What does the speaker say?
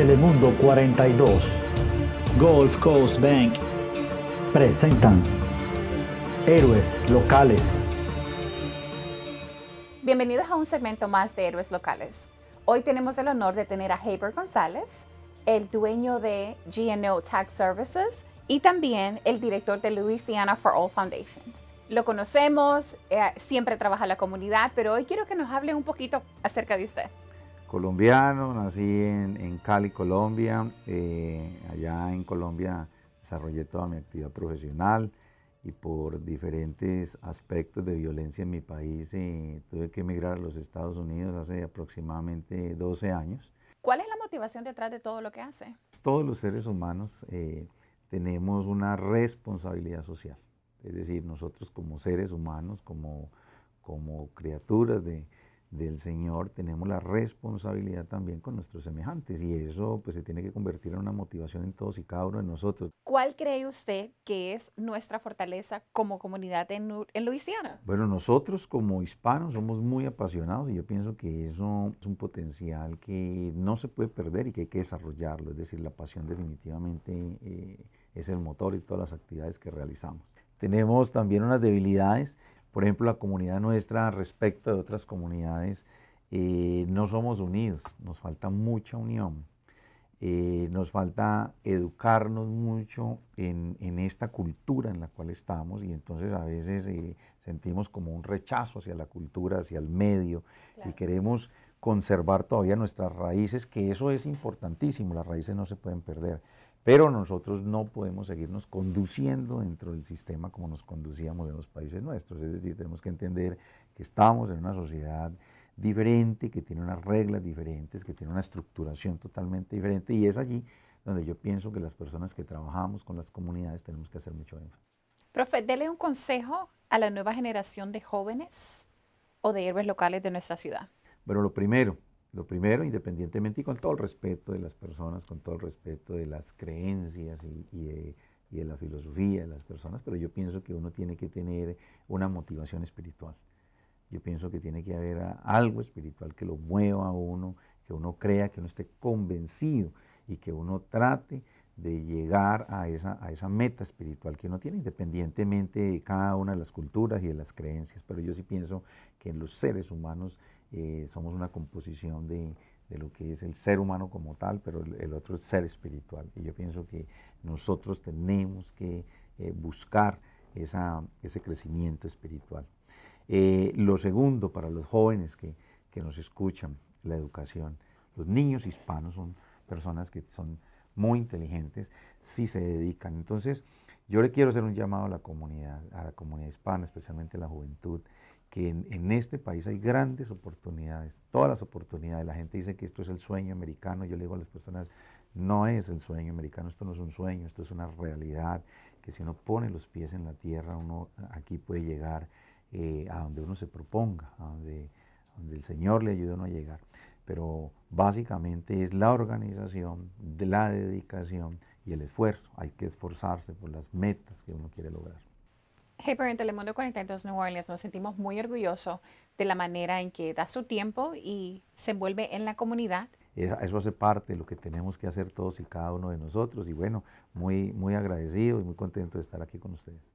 Telemundo 42, Gulf Coast Bank presentan Héroes Locales. Bienvenidos a un segmento más de Héroes Locales. Hoy tenemos el honor de tener a Haber González, el dueño de GNO Tax Services y también el director de Louisiana for All Foundations. Lo conocemos, eh, siempre trabaja en la comunidad, pero hoy quiero que nos hable un poquito acerca de usted colombiano, nací en, Cali, Colombia. Eh, allá en Colombia desarrollé toda mi actividad profesional y por diferentes aspectos de violencia en mi país eh, tuve que emigrar a los Estados Unidos hace aproximadamente 12 años. ¿Cuál es la motivación detrás de todo lo que hace? Todos los seres humanos eh, tenemos una responsabilidad social. Es decir, nosotros como seres humanos, como, como criaturas de, del Señor, tenemos la responsabilidad también con nuestros semejantes y eso pues se tiene que convertir en una motivación en todos y cada uno de nosotros. ¿Cuál cree usted que es nuestra fortaleza como comunidad en, en Luisiana? Bueno, nosotros como hispanos somos muy apasionados y yo pienso que eso es un potencial que no se puede perder y que hay que desarrollarlo, es decir, la pasión definitivamente eh, es el motor y todas las actividades que realizamos. Tenemos también unas debilidades, por ejemplo, la comunidad nuestra respecto de otras comunidades, eh, no somos unidos, nos falta mucha unión, eh, nos falta educarnos mucho en, en, esta cultura en la cual estamos y entonces a veces eh, sentimos como un rechazo hacia la cultura, hacia el medio y queremos conservar todavía nuestras raíces, que eso es importantísimo, las raíces no se pueden perder pero nosotros no podemos seguirnos conduciendo dentro del sistema como nos conducíamos en los países nuestros. Es decir, tenemos que entender que estamos en una sociedad diferente, que tiene unas reglas diferentes, que tiene una estructuración totalmente diferente. Y es allí donde yo pienso que las personas que trabajamos con las comunidades tenemos que hacer mucho énfasis. Profe, dele un consejo a la nueva generación de jóvenes o de héroes locales de nuestra ciudad. Bueno, lo primero, lo primero, independientemente y con todo el respeto de las personas, con todo el respeto de las creencias y, de, la filosofía de las personas, pero yo pienso que uno tiene que tener una motivación espiritual. Yo pienso que tiene que haber algo espiritual que lo mueva a uno, que uno crea, que uno esté convencido y que uno trate de llegar a esa, a esa meta espiritual que uno tiene, independientemente de cada una de las culturas y de las creencias. Pero yo sí pienso que en los seres humanos eh, somos una composición de, lo que es el ser humano como tal, pero el, otro es ser espiritual. Y yo pienso que nosotros tenemos que eh, buscar ese crecimiento espiritual. Eh, lo segundo, para los jóvenes que, que nos escuchan, la educación. Los niños hispanos son personas que son muy inteligentes si se dedican. Entonces, yo le quiero hacer un llamado a la comunidad, a la comunidad hispana, especialmente a la juventud, que en, este país hay grandes oportunidades, todas las oportunidades. La gente dice que esto es el sueño americano. Yo le digo a las personas, no es el sueño americano, esto no es un sueño, esto es una realidad, que si uno pone los pies en la tierra, uno eh, aquí puede llegar eh, a donde uno se proponga, a donde, donde el Señor le ayude a uno a llegar. Pero básicamente es la organización, la dedicación y el esfuerzo. Hay que esforzarse por las metas que uno quiere lograr por en Telemundo 42 New Orleans nos sentimos muy orgullosos de la manera en que da su tiempo y se envuelve en la comunidad. Eso hace parte de lo que tenemos que hacer todos y cada uno de nosotros y bueno, muy, muy agradecido y muy contento de estar aquí con ustedes.